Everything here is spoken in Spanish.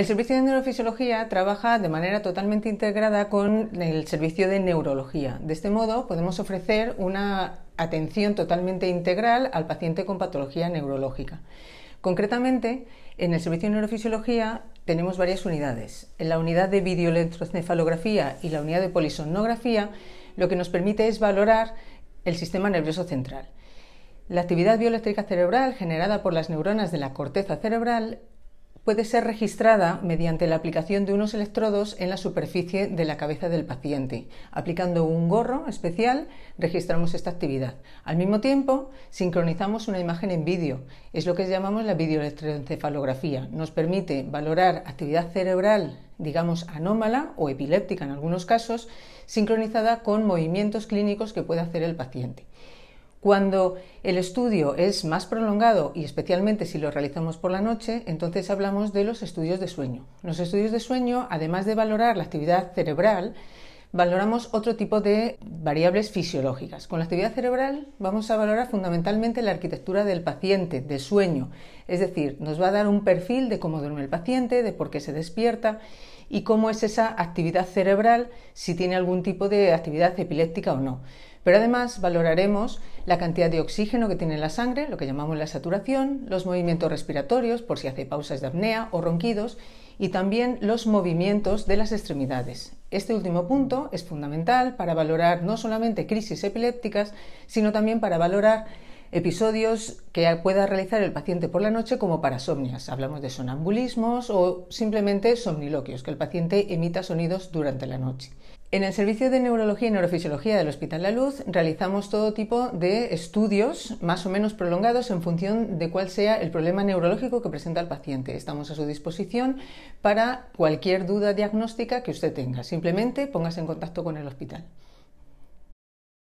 El servicio de neurofisiología trabaja de manera totalmente integrada con el servicio de neurología. De este modo podemos ofrecer una atención totalmente integral al paciente con patología neurológica. Concretamente, en el servicio de neurofisiología tenemos varias unidades. En la unidad de videoelectroencefalografía y la unidad de polisonografía, lo que nos permite es valorar el sistema nervioso central. La actividad bioeléctrica cerebral generada por las neuronas de la corteza cerebral puede ser registrada mediante la aplicación de unos electrodos en la superficie de la cabeza del paciente. Aplicando un gorro especial registramos esta actividad. Al mismo tiempo, sincronizamos una imagen en vídeo. Es lo que llamamos la videoelectroencefalografía. Nos permite valorar actividad cerebral, digamos, anómala o epiléptica en algunos casos, sincronizada con movimientos clínicos que puede hacer el paciente. Cuando el estudio es más prolongado y especialmente si lo realizamos por la noche, entonces hablamos de los estudios de sueño. Los estudios de sueño, además de valorar la actividad cerebral, valoramos otro tipo de variables fisiológicas. Con la actividad cerebral vamos a valorar fundamentalmente la arquitectura del paciente, del sueño. Es decir, nos va a dar un perfil de cómo duerme el paciente, de por qué se despierta y cómo es esa actividad cerebral, si tiene algún tipo de actividad epiléptica o no. Pero además valoraremos la cantidad de oxígeno que tiene la sangre, lo que llamamos la saturación, los movimientos respiratorios, por si hace pausas de apnea o ronquidos, y también los movimientos de las extremidades. Este último punto es fundamental para valorar no solamente crisis epilépticas, sino también para valorar episodios que pueda realizar el paciente por la noche como parasomnias. Hablamos de sonambulismos o simplemente somniloquios, que el paciente emita sonidos durante la noche. En el servicio de neurología y neurofisiología del Hospital La Luz realizamos todo tipo de estudios más o menos prolongados en función de cuál sea el problema neurológico que presenta el paciente. Estamos a su disposición para cualquier duda diagnóstica que usted tenga. Simplemente póngase en contacto con el hospital.